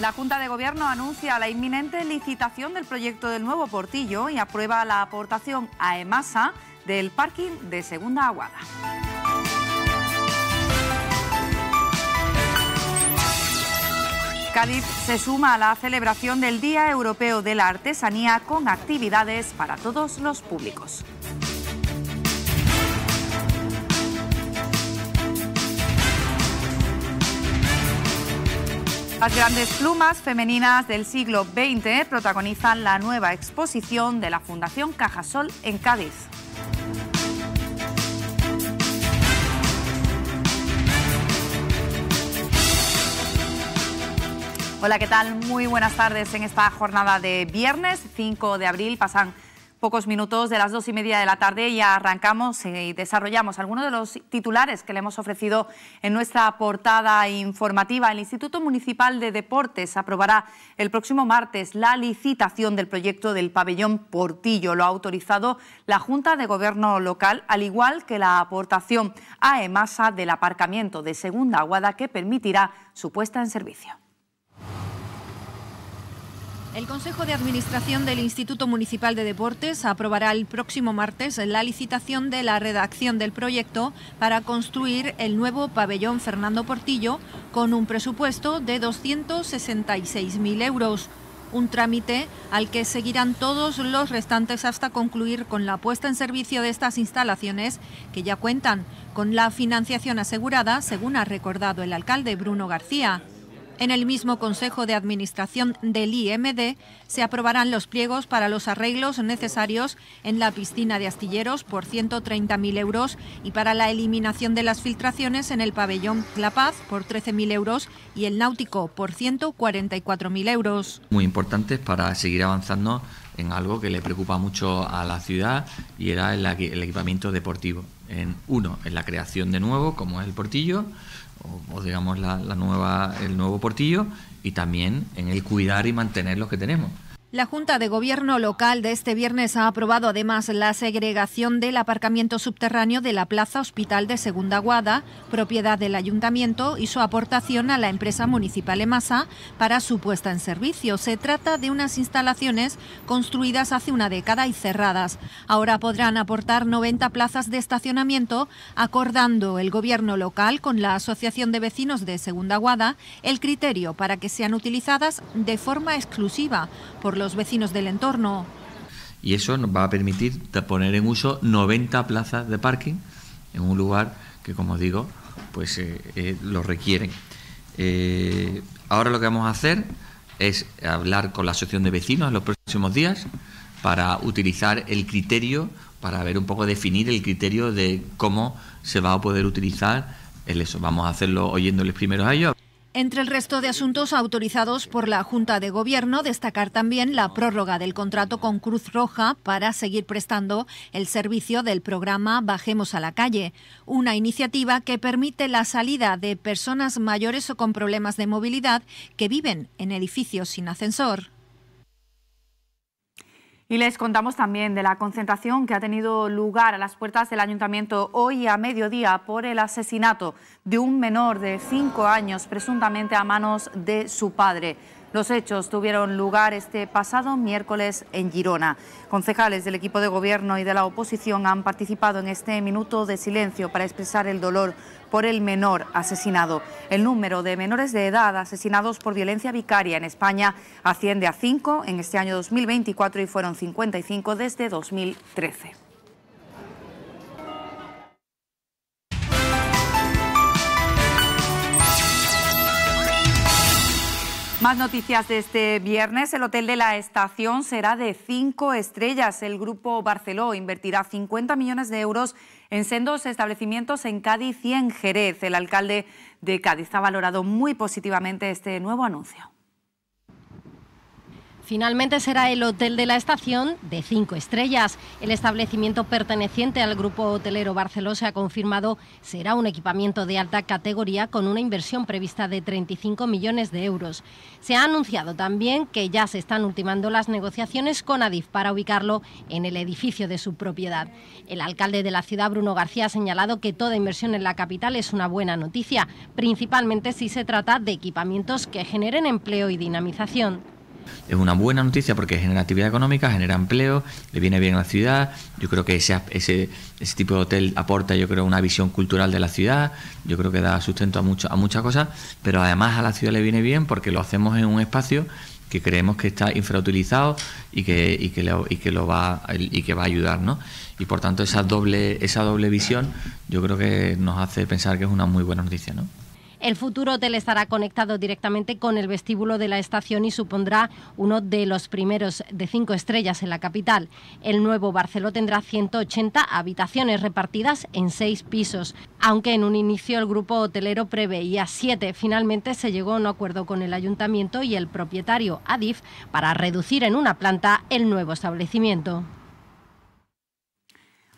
La Junta de Gobierno anuncia la inminente licitación del proyecto del nuevo portillo y aprueba la aportación a EMASA del parking de Segunda Aguada. Cádiz se suma a la celebración del Día Europeo de la Artesanía con actividades para todos los públicos. Las grandes plumas femeninas del siglo XX protagonizan la nueva exposición de la Fundación Cajasol en Cádiz. Hola, ¿qué tal? Muy buenas tardes en esta jornada de viernes 5 de abril. Pasan pocos minutos de las dos y media de la tarde y arrancamos y desarrollamos algunos de los titulares que le hemos ofrecido en nuestra portada informativa. El Instituto Municipal de Deportes aprobará el próximo martes la licitación del proyecto del pabellón Portillo. Lo ha autorizado la Junta de Gobierno local, al igual que la aportación a EMASA del aparcamiento de Segunda Aguada que permitirá su puesta en servicio. El Consejo de Administración del Instituto Municipal de Deportes aprobará el próximo martes la licitación de la redacción del proyecto para construir el nuevo pabellón Fernando Portillo con un presupuesto de 266.000 euros un trámite al que seguirán todos los restantes hasta concluir con la puesta en servicio de estas instalaciones que ya cuentan con la financiación asegurada, según ha recordado el alcalde Bruno García. En el mismo Consejo de Administración del IMD se aprobarán los pliegos para los arreglos necesarios en la piscina de astilleros por 130.000 euros y para la eliminación de las filtraciones en el pabellón La Paz por 13.000 euros y el náutico por 144.000 euros. Muy importantes para seguir avanzando en algo que le preocupa mucho a la ciudad y era el, equipamiento deportivo. En uno, en la creación de nuevo, como es el portillo o, digamos la, la, nueva, el nuevo portillo y también en el cuidar y mantener los que tenemos. La Junta de Gobierno local de este viernes ha aprobado además la segregación del aparcamiento subterráneo de la Plaza Hospital de Segunda Guada, propiedad del Ayuntamiento, y su aportación a la empresa municipal EMASA para su puesta en servicio. Se trata de unas instalaciones construidas hace una década y cerradas. Ahora podrán aportar 90 plazas de estacionamiento, acordando el Gobierno local con la Asociación de Vecinos de Segunda Guada el criterio para que sean utilizadas de forma exclusiva por los vecinos del entorno. Y eso nos va a permitir poner en uso 90 plazas de parking en un lugar que, como digo, pues eh, eh, lo requieren. Eh, ahora lo que vamos a hacer es hablar con la asociación de vecinos en los próximos días para utilizar el criterio, para ver un poco definir el criterio de cómo se va a poder utilizar eso. Vamos a hacerlo oyéndoles primero a ellos. Entre el resto de asuntos autorizados por la Junta de Gobierno, destacar también la prórroga del contrato con Cruz Roja para seguir prestando el servicio del programa Bajemos a la calle, una iniciativa que permite la salida de personas mayores o con problemas de movilidad que viven en edificios sin ascensor. Y les contamos también de la concentración que ha tenido lugar a las puertas del ayuntamiento hoy a mediodía por el asesinato de un menor de cinco años presuntamente a manos de su padre. Los hechos tuvieron lugar este pasado miércoles en Girona. Concejales del equipo de gobierno y de la oposición han participado en este minuto de silencio para expresar el dolor por el menor asesinado. El número de menores de edad asesinados por violencia vicaria en España asciende a 5 en este año 2024 y fueron 55 desde 2013. Más noticias de este viernes. El Hotel de la Estación será de cinco estrellas. El Grupo Barceló invertirá 50 millones de euros en sendos establecimientos en Cádiz y en Jerez. El alcalde de Cádiz ha valorado muy positivamente este nuevo anuncio. Finalmente será el Hotel de la Estación de cinco estrellas. El establecimiento perteneciente al Grupo Hotelero Barceló se ha confirmado será un equipamiento de alta categoría con una inversión prevista de 35 millones de euros. Se ha anunciado también que ya se están ultimando las negociaciones con Adif para ubicarlo en el edificio de su propiedad. El alcalde de la ciudad, Bruno García, ha señalado que toda inversión en la capital es una buena noticia, principalmente si se trata de equipamientos que generen empleo y dinamización es una buena noticia porque genera actividad económica, genera empleo, le viene bien a la ciudad. Yo creo que ese, ese, tipo de hotel aporta, yo creo, una visión cultural de la ciudad. Yo creo que da sustento a, mucho, a muchas cosas, pero además a la ciudad le viene bien porque lo hacemos en un espacio que creemos que está infrautilizado y que, que, lo, y que va y que va a ayudar, ¿no? Y por tanto esa doble, esa doble visión yo creo que nos hace pensar que es una muy buena noticia, ¿no? El futuro hotel estará conectado directamente con el vestíbulo de la estación y supondrá uno de los primeros de cinco estrellas en la capital. El nuevo Barceló tendrá 180 habitaciones repartidas en seis pisos. Aunque en un inicio el grupo hotelero preveía siete, finalmente se llegó a un acuerdo con el ayuntamiento y el propietario Adif para reducir en una planta el nuevo establecimiento.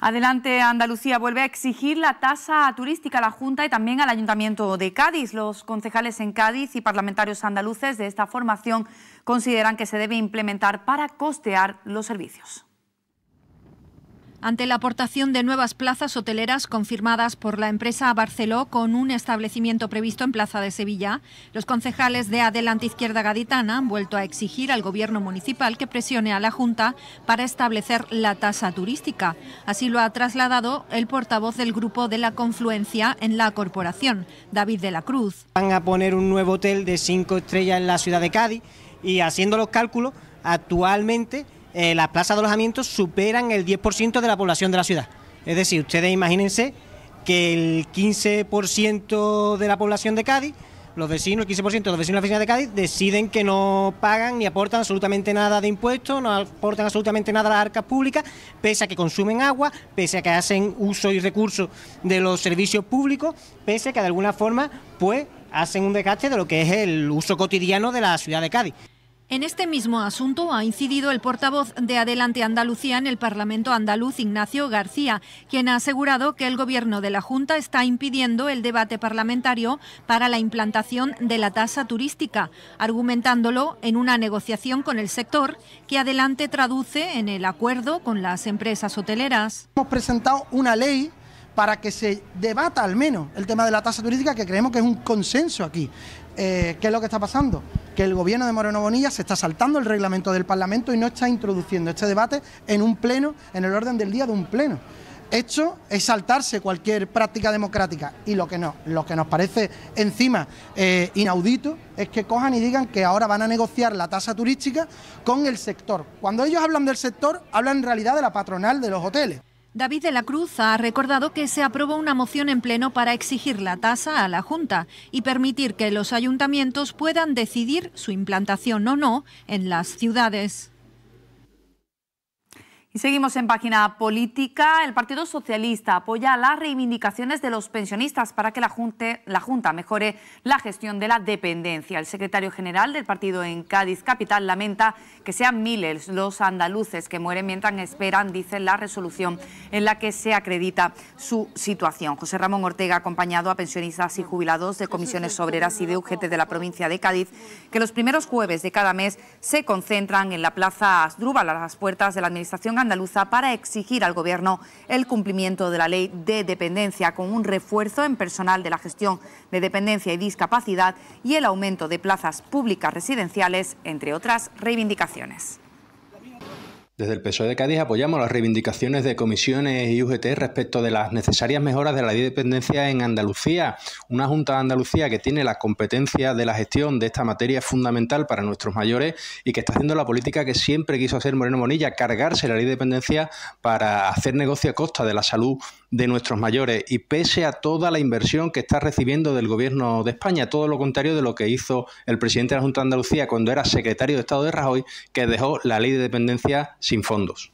Adelante Andalucía vuelve a exigir la tasa turística a la Junta y también al Ayuntamiento de Cádiz. Los concejales en Cádiz y parlamentarios andaluces de esta formación consideran que se debe implementar para costear los servicios ante la aportación de nuevas plazas hoteleras confirmadas por la empresa Barceló con un establecimiento previsto en Plaza de Sevilla, los concejales de Adelante Izquierda Gaditana han vuelto a exigir al gobierno municipal que presione a la Junta para establecer la tasa turística. Así lo ha trasladado el portavoz del grupo de la confluencia en la corporación, David de la Cruz. Van a poner un nuevo hotel de cinco estrellas en la ciudad de Cádiz y haciendo los cálculos, actualmente eh, las plazas de alojamiento superan el 10% de la población de la ciudad. Es decir, ustedes imagínense que el 15% de la población de Cádiz, los vecinos, el 15% de los vecinos de la oficina de Cádiz deciden que no pagan ni aportan absolutamente nada de impuestos, no aportan absolutamente nada a las arcas públicas, pese a que consumen agua, pese a que hacen uso y recurso de los servicios públicos, pese a que de alguna forma pues hacen un desgaste de lo que es el uso cotidiano de la ciudad de Cádiz. En este mismo asunto ha incidido el portavoz de Adelante Andalucía en el Parlamento andaluz, Ignacio García, quien ha asegurado que el Gobierno de la Junta está impidiendo el debate parlamentario para la implantación de la tasa turística, argumentándolo en una negociación con el sector que Adelante traduce en el acuerdo con las empresas hoteleras. Hemos presentado una ley para que se debata al menos el tema de la tasa turística, que creemos que es un consenso aquí. Eh, ¿Qué es lo que está pasando? que el gobierno de Moreno Bonilla se está saltando el reglamento del Parlamento y no está introduciendo este debate en un pleno, en el orden del día de un pleno. Esto es saltarse cualquier práctica democrática y lo que no, lo que nos parece encima eh, inaudito es que cojan y digan que ahora van a negociar la tasa turística con el sector. Cuando ellos hablan del sector, hablan en realidad de la patronal de los hoteles. David de la Cruz ha recordado que se aprobó una moción en pleno para exigir la tasa a la Junta y permitir que los ayuntamientos puedan decidir su implantación o no en las ciudades. Y seguimos en página política. El Partido Socialista apoya las reivindicaciones de los pensionistas para que la, Junta mejore la gestión de la dependencia. El secretario general del partido en Cádiz Capital lamenta que sean miles los andaluces que mueren mientras esperan, dice la resolución en la que se acredita su situación. José Ramón Ortega acompañado a pensionistas y jubilados de comisiones obreras y de UGT de la provincia de Cádiz, que los primeros jueves de cada mes se concentran en la Plaza Asdrúbal a las puertas de la Administración andaluza para exigir al Gobierno el cumplimiento de la ley de dependencia con un refuerzo en personal de la gestión de dependencia y discapacidad y el aumento de plazas públicas residenciales, entre otras reivindicaciones. Desde el PSOE de Cádiz apoyamos las reivindicaciones de comisiones y UGT respecto de las necesarias mejoras de la ley de dependencia en Andalucía. Una Junta de Andalucía que tiene la competencia de la gestión de esta materia fundamental para nuestros mayores y que está haciendo la política que siempre quiso hacer Moreno Bonilla, cargarse la ley de dependencia para hacer negocio a costa de la salud de nuestros mayores y pese a toda la inversión que está recibiendo del gobierno de España, todo lo contrario de lo que hizo el presidente de la Junta de Andalucía cuando era secretario de Estado de Rajoy, que dejó la ley de dependencia sin fondos.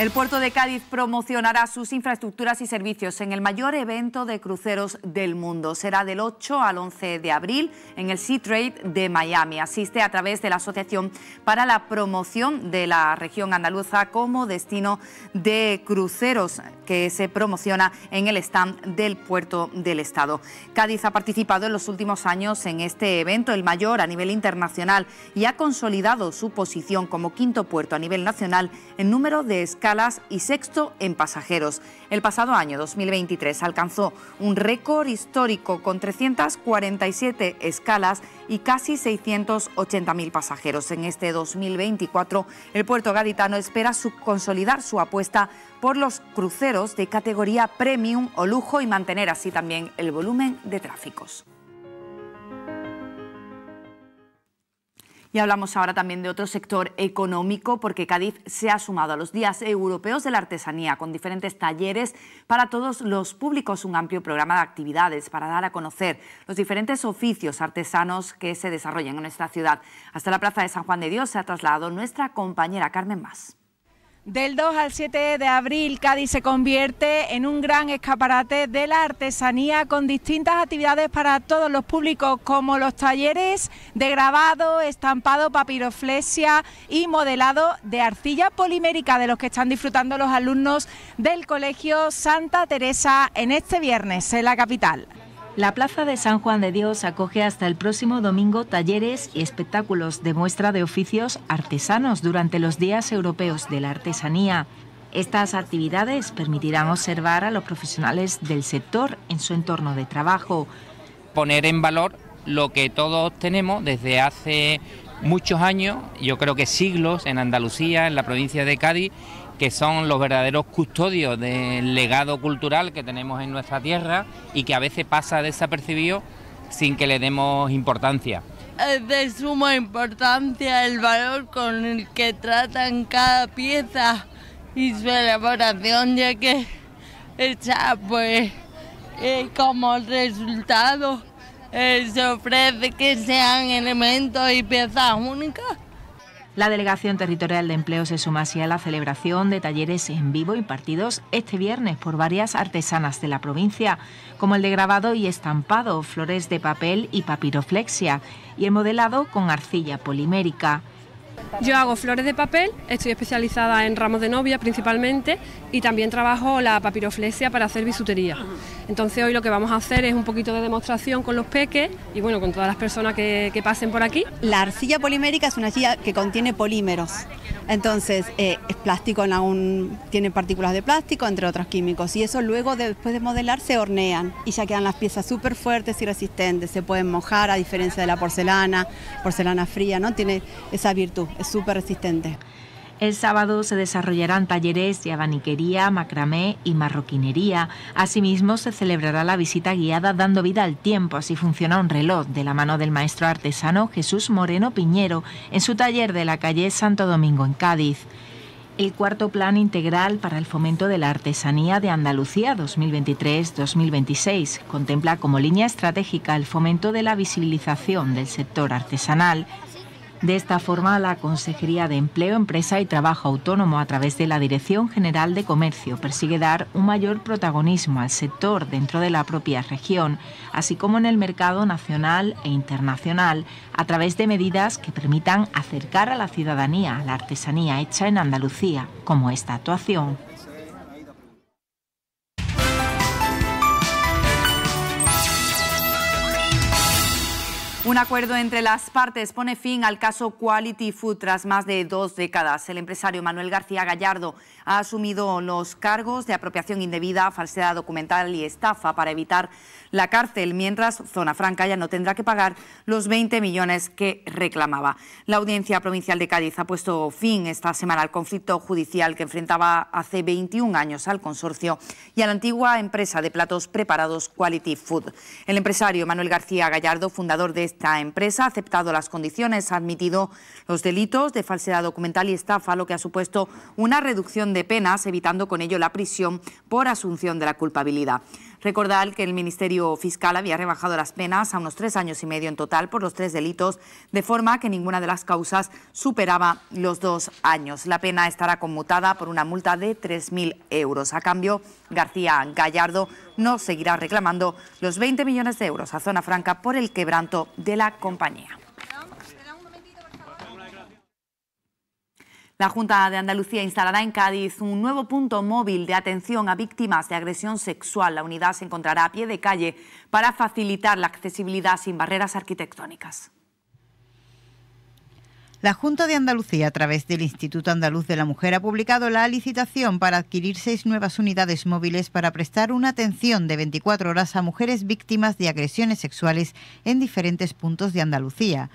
El puerto de Cádiz promocionará sus infraestructuras y servicios en el mayor evento de cruceros del mundo. Será del 8 al 11 de abril en el Sea Trade de Miami. Asiste a través de la Asociación para la Promoción de la Región Andaluza como destino de cruceros que se promociona en el stand del puerto del Estado. Cádiz ha participado en los últimos años en este evento, el mayor a nivel internacional, y ha consolidado su posición como quinto puerto a nivel nacional en número de escalas y sexto en pasajeros. El pasado año 2023 alcanzó un récord histórico con 347 escalas y casi 680.000 pasajeros. En este 2024, el puerto gaditano espera consolidar su apuesta por los cruceros de categoría premium o lujo y mantener así también el volumen de tráficos. Y hablamos ahora también de otro sector económico, porque Cádiz se ha sumado a los Días Europeos de la Artesanía, con diferentes talleres para todos los públicos, un amplio programa de actividades para dar a conocer los diferentes oficios artesanos que se desarrollan en nuestra ciudad. Hasta la Plaza de San Juan de Dios se ha trasladado nuestra compañera Carmen Más. Del 2 al 7 de abril, Cádiz se convierte en un gran escaparate de la artesanía con distintas actividades para todos los públicos, como los talleres de grabado, estampado, papiroflesia y modelado de arcilla polimérica, de los que están disfrutando los alumnos del Colegio Santa Teresa en este viernes en la capital. La Plaza de San Juan de Dios acoge hasta el próximo domingo talleres y espectáculos de muestra de oficios artesanos durante los Días Europeos de la Artesanía. Estas actividades permitirán observar a los profesionales del sector en su entorno de trabajo. Poner en valor lo que todos tenemos desde hace muchos años, yo creo que siglos, en Andalucía, en la provincia de Cádiz, que son los verdaderos custodios del legado cultural que tenemos en nuestra tierra y que a veces pasa desapercibido sin que le demos importancia. Es de suma importancia el valor con el que tratan cada pieza y su elaboración, ya que está pues eh, como resultado eh, se ofrece que sean elementos y piezas únicas la Delegación Territorial de Empleo se suma así a la celebración de talleres en vivo impartidos este viernes por varias artesanas de la provincia, como el de grabado y estampado, flores de papel y papiroflexia, y el modelado con arcilla polimérica. Yo hago flores de papel, estoy especializada en ramos de novia principalmente y también trabajo la papiroflesia para hacer bisutería. Entonces hoy lo que vamos a hacer es un poquito de demostración con los peques y bueno, con todas las personas que, que pasen por aquí. La arcilla polimérica es una arcilla que contiene polímeros entonces, eh, es plástico, tiene partículas de plástico, entre otros químicos, y eso luego, después de modelar, se hornean y ya quedan las piezas súper fuertes y resistentes, se pueden mojar, a diferencia de la porcelana, porcelana fría, ¿no? Tiene esa virtud, es súper resistente. El sábado se desarrollarán talleres de abaniquería, macramé y marroquinería. Asimismo, se celebrará la visita guiada dando vida al tiempo. Así funciona un reloj de la mano del maestro artesano Jesús Moreno Piñero en su taller de la calle Santo Domingo en Cádiz el cuarto plan integral para el fomento de la artesanía de Andalucía 2023-2026. Contempla como línea estratégica el fomento de la visibilización del sector artesanal, de esta forma, la Consejería de Empleo, Empresa y Trabajo Autónomo, a través de la Dirección General de Comercio, persigue dar un mayor protagonismo al sector dentro de la propia región, así como en el mercado nacional e internacional, a través de medidas que permitan acercar a la ciudadanía la artesanía hecha en Andalucía, como esta actuación. Un acuerdo entre las partes pone fin al caso Quality Food tras más de dos décadas. El empresario Manuel García Gallardo ha asumido los cargos de apropiación indebida, falsedad documental y estafa para evitar la cárcel, mientras Zona Franca ya no tendrá que pagar los 20 millones que reclamaba. La Audiencia Provincial de Cádiz ha puesto fin esta semana al conflicto judicial que enfrentaba hace 21 años al consorcio y a la antigua empresa de platos preparados Quality Food. El empresario Manuel García Gallardo, fundador de esta empresa ha aceptado las condiciones, ha admitido los delitos de falsedad documental y estafa, lo que ha supuesto una reducción de penas, evitando con ello la prisión por asunción de la culpabilidad. Recordar que el Ministerio Fiscal había rebajado las penas a unos tres años y medio en total por los tres delitos, de forma que ninguna de las causas superaba los dos años. La pena estará conmutada por una multa de 3.000 euros. A cambio, García Gallardo no seguirá reclamando los 20 millones de euros a Zona Franca por el quebranto de la compañía. La Junta de Andalucía instalará en Cádiz un nuevo punto móvil de atención a víctimas de agresión sexual. La unidad se encontrará a pie de calle para facilitar la accesibilidad sin barreras arquitectónicas. La Junta de Andalucía, a través del Instituto Andaluz de la Mujer, ha publicado la licitación para adquirir seis nuevas unidades móviles para prestar una atención de 24 horas a mujeres víctimas de agresiones sexuales en diferentes puntos de Andalucía.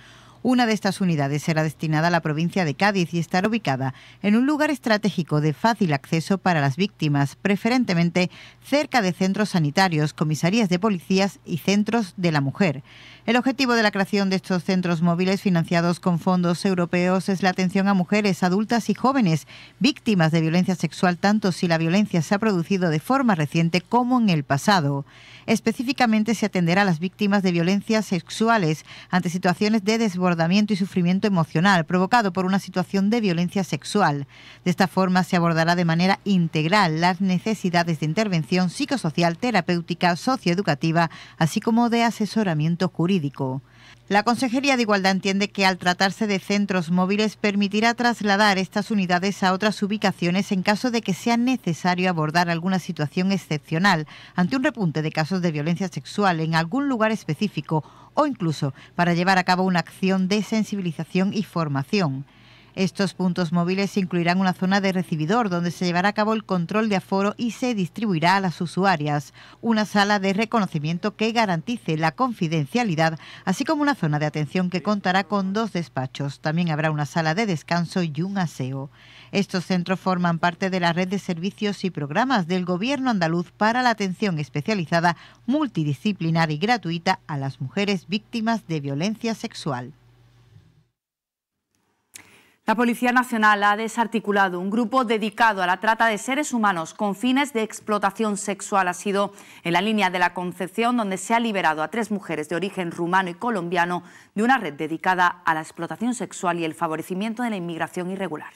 Una de estas unidades será destinada a la provincia de Cádiz y estará ubicada en un lugar estratégico de fácil acceso para las víctimas, preferentemente cerca de centros sanitarios, comisarías de policías y centros de la mujer. El objetivo de la creación de estos centros móviles financiados con fondos europeos es la atención a mujeres, adultas y jóvenes víctimas de violencia sexual, tanto si la violencia se ha producido de forma reciente como en el pasado. Específicamente se atenderá a las víctimas de violencias sexuales ante situaciones de desbordamiento y sufrimiento emocional provocado por una situación de violencia sexual. De esta forma se abordará de manera integral las necesidades de intervención psicosocial, terapéutica, socioeducativa, así como de asesoramiento jurídico. La Consejería de Igualdad entiende que al tratarse de centros móviles permitirá trasladar estas unidades a otras ubicaciones en caso de que sea necesario abordar alguna situación excepcional ante un repunte de casos de violencia sexual en algún lugar específico o incluso para llevar a cabo una acción de sensibilización y formación. Estos puntos móviles incluirán una zona de recibidor donde se llevará a cabo el control de aforo y se distribuirá a las usuarias, una sala de reconocimiento que garantice la confidencialidad, así como una zona de atención que contará con dos despachos. También habrá una sala de descanso y un aseo. Estos centros forman parte de la red de servicios y programas del Gobierno andaluz para la atención especializada, multidisciplinar y gratuita a las mujeres víctimas de violencia sexual. La Policía Nacional ha desarticulado un grupo dedicado a la trata de seres humanos con fines de explotación sexual. Ha sido en la línea de la Concepción, donde se ha liberado a tres mujeres de origen rumano y colombiano de una red dedicada a la explotación sexual y el favorecimiento de la inmigración irregular.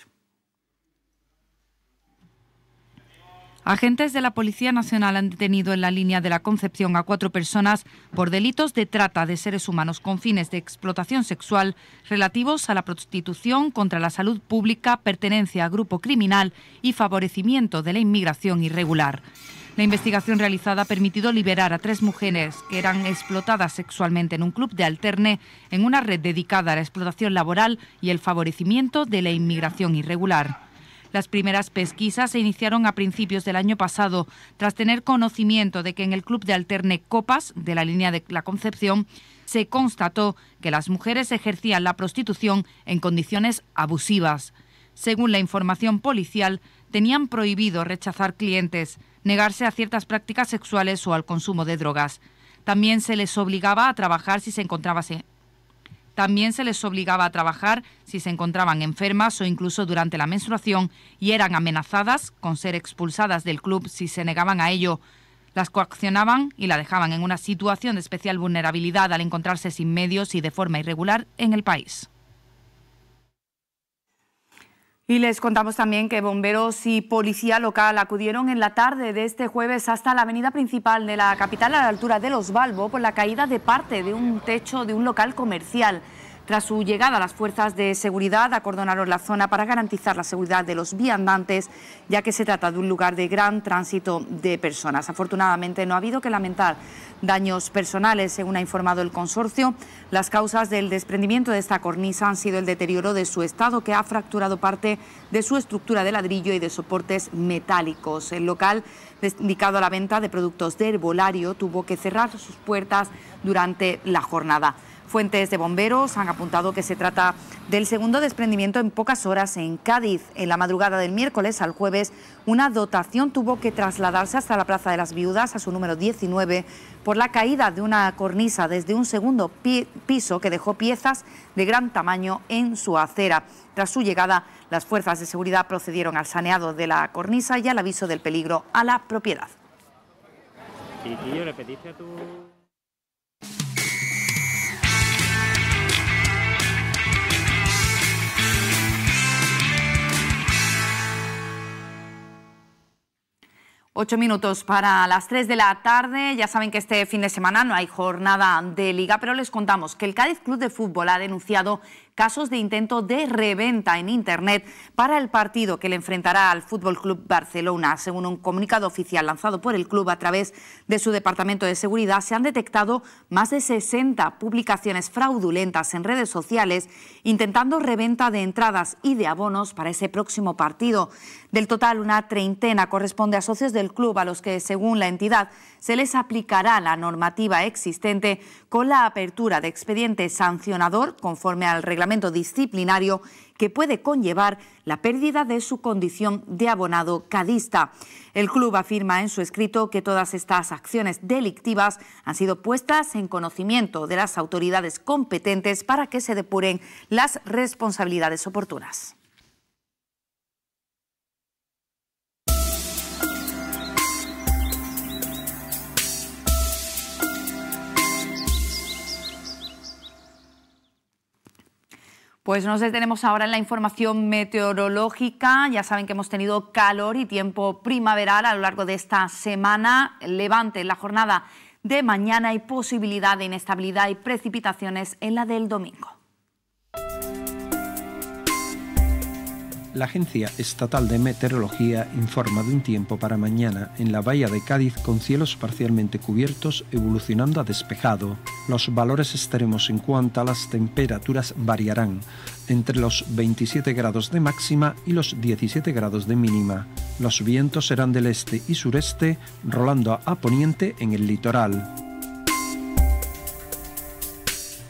Agentes de la Policía Nacional han detenido en la línea de la Concepción a cuatro personas por delitos de trata de seres humanos con fines de explotación sexual relativos a la prostitución contra la salud pública, pertenencia a grupo criminal y favorecimiento de la inmigración irregular. La investigación realizada ha permitido liberar a tres mujeres que eran explotadas sexualmente en un club de alterne en una red dedicada a la explotación laboral y el favorecimiento de la inmigración irregular. Las primeras pesquisas se iniciaron a principios del año pasado, tras tener conocimiento de que en el club de alterne Copas, de la línea de la Concepción, se constató que las mujeres ejercían la prostitución en condiciones abusivas. Según la información policial, tenían prohibido rechazar clientes, negarse a ciertas prácticas sexuales o al consumo de drogas. También se les obligaba a trabajar si se encontraba también se les obligaba a trabajar si se encontraban enfermas o incluso durante la menstruación y eran amenazadas con ser expulsadas del club si se negaban a ello. Las coaccionaban y la dejaban en una situación de especial vulnerabilidad al encontrarse sin medios y de forma irregular en el país. Y les contamos también que bomberos y policía local acudieron en la tarde de este jueves hasta la avenida principal de la capital a la altura de Los Balbo por la caída de parte de un techo de un local comercial. Tras su llegada, las fuerzas de seguridad acordonaron la zona para garantizar la seguridad de los viandantes, ya que se trata de un lugar de gran tránsito de personas. Afortunadamente, no ha habido que lamentar daños personales, según ha informado el consorcio. Las causas del desprendimiento de esta cornisa han sido el deterioro de su estado, que ha fracturado parte de su estructura de ladrillo y de soportes metálicos. El local dedicado a la venta de productos de herbolario tuvo que cerrar sus puertas durante la jornada. Fuentes de bomberos han apuntado que se trata del segundo desprendimiento en pocas horas en Cádiz. En la madrugada del miércoles al jueves, una dotación tuvo que trasladarse hasta la Plaza de las Viudas, a su número 19, por la caída de una cornisa desde un segundo piso que dejó piezas de gran tamaño en su acera. Tras su llegada, las fuerzas de seguridad procedieron al saneado de la cornisa y al aviso del peligro a la propiedad. le Ocho minutos para las tres de la tarde. Ya saben que este fin de semana no hay jornada de liga, pero les contamos que el Cádiz Club de Fútbol ha denunciado casos de intento de reventa en Internet para el partido que le enfrentará al Fútbol Club Barcelona. Según un comunicado oficial lanzado por el club a través de su departamento de seguridad, se han detectado más de 60 publicaciones fraudulentas en redes sociales intentando reventa de entradas y de abonos para ese próximo partido. Del total, una treintena corresponde a socios del club a los que, según la entidad, se les aplicará la normativa existente con la apertura de expediente sancionador conforme al reglamento disciplinario que puede conllevar la pérdida de su condición de abonado cadista. El club afirma en su escrito que todas estas acciones delictivas han sido puestas en conocimiento de las autoridades competentes para que se depuren las responsabilidades oportunas. Pues nos detenemos ahora en la información meteorológica. Ya saben que hemos tenido calor y tiempo primaveral a lo largo de esta semana. Levante la jornada de mañana y posibilidad de inestabilidad y precipitaciones en la del domingo. La Agencia Estatal de Meteorología informa de un tiempo para mañana en la bahía de Cádiz con cielos parcialmente cubiertos evolucionando a despejado. Los valores extremos en cuanto a las temperaturas variarán entre los 27 grados de máxima y los 17 grados de mínima. Los vientos serán del este y sureste, rolando a poniente en el litoral.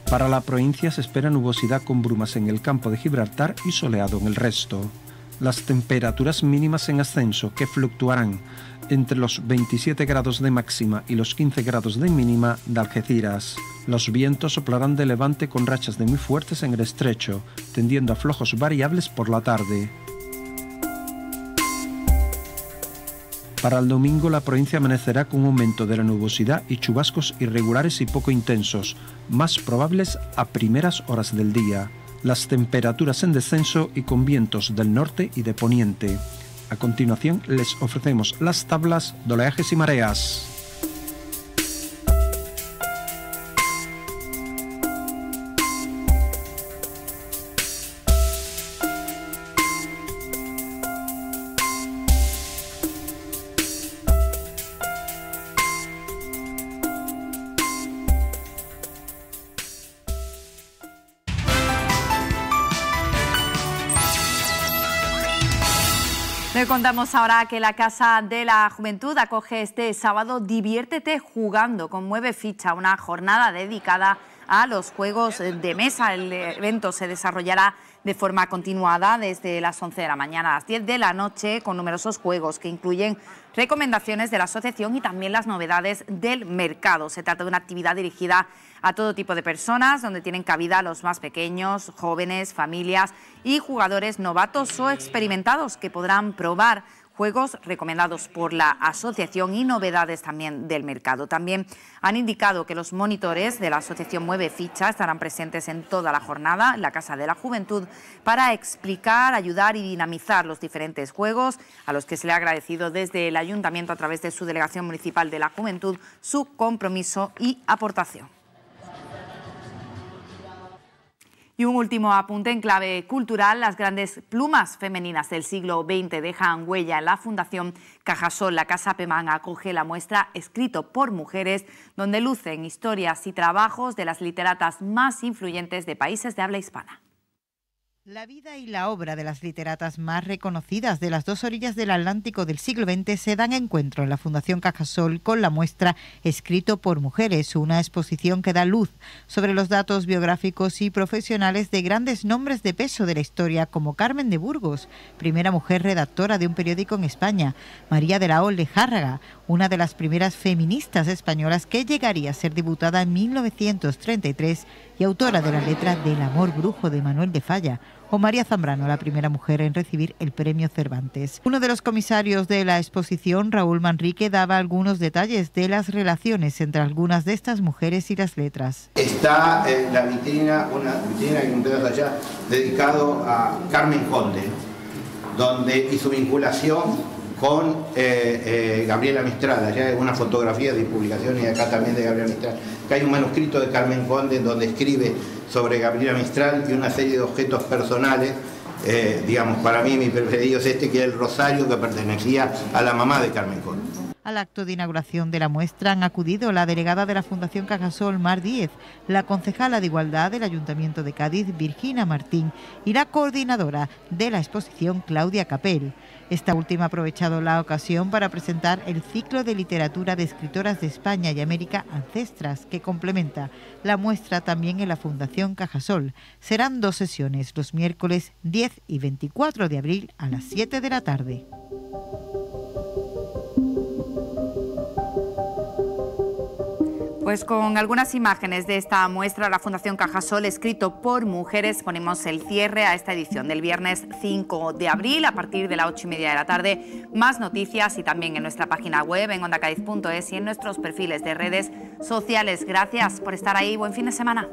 Para la provincia se espera nubosidad con brumas en el campo de Gibraltar y soleado en el resto. Las temperaturas mínimas en ascenso que fluctuarán entre los 27 grados de máxima y los 15 grados de mínima de Algeciras. Los vientos soplarán de levante con rachas de muy fuertes en el estrecho, tendiendo a flojos variables por la tarde. Para el domingo la provincia amanecerá con un aumento de la nubosidad y chubascos irregulares y poco intensos, más probables a primeras horas del día. Las temperaturas en descenso y con vientos del norte y de poniente. A continuación les ofrecemos las tablas de oleajes y mareas. contamos ahora que la Casa de la Juventud acoge este sábado Diviértete jugando, con Mueve ficha, una jornada dedicada a los juegos de mesa. El evento se desarrollará de forma continuada desde las 11 de la mañana a las 10 de la noche con numerosos juegos que incluyen recomendaciones de la asociación y también las novedades del mercado. Se trata de una actividad dirigida a todo tipo de personas, donde tienen cabida los más pequeños, jóvenes, familias y jugadores novatos o experimentados que podrán probar juegos recomendados por la asociación y novedades también del mercado. También han indicado que los monitores de la asociación Mueve Ficha estarán presentes en toda la jornada en la Casa de la Juventud para explicar, ayudar y dinamizar los diferentes juegos a los que se le ha agradecido desde el Ayuntamiento a través de su Delegación Municipal de la Juventud su compromiso y aportación. Y un último apunte en clave cultural, las grandes plumas femeninas del siglo XX dejan huella en la Fundación Cajasol. La Casa Pemán acoge la muestra Escrito por Mujeres, donde lucen historias y trabajos de las literatas más influyentes de países de habla hispana. La vida y la obra de las literatas más reconocidas de las dos orillas del Atlántico del siglo XX se dan encuentro en la Fundación Cajasol con la muestra Escrito por Mujeres, una exposición que da luz sobre los datos biográficos y profesionales de grandes nombres de peso de la historia, como Carmen de Burgos, primera mujer redactora de un periódico en España, María de la Ole Járraga, una de las primeras feministas españolas que llegaría a ser diputada en 1933 y autora de la letra Del amor brujo de Manuel de Falla o María Zambrano, la primera mujer en recibir el premio Cervantes. Uno de los comisarios de la exposición, Raúl Manrique, daba algunos detalles de las relaciones entre algunas de estas mujeres y las letras. Está eh, la vitrina, una vitrina que un allá, dedicado a Carmen Conde, donde y su vinculación con eh, eh, Gabriela Mistral, allá hay una fotografía de publicaciones y acá también de Gabriela Mistral, que hay un manuscrito de Carmen Conde donde escribe sobre Gabriela Mistral y una serie de objetos personales, eh, digamos, para mí mi preferido es este, que es el rosario que pertenecía a la mamá de Carmen Conde. Al acto de inauguración de la muestra han acudido la delegada de la Fundación Cajasol, Mar Díez, la concejala de Igualdad del Ayuntamiento de Cádiz, Virginia Martín, y la coordinadora de la exposición, Claudia Capel. Esta última ha aprovechado la ocasión para presentar el ciclo de literatura de escritoras de España y América Ancestras, que complementa la muestra también en la Fundación Cajasol. Serán dos sesiones, los miércoles 10 y 24 de abril a las 7 de la tarde. Pues con algunas imágenes de esta muestra, de la Fundación Cajasol, escrito por mujeres, ponemos el cierre a esta edición del viernes 5 de abril a partir de las 8 y media de la tarde. Más noticias y también en nuestra página web en ondacadiz.es y en nuestros perfiles de redes sociales. Gracias por estar ahí. Buen fin de semana.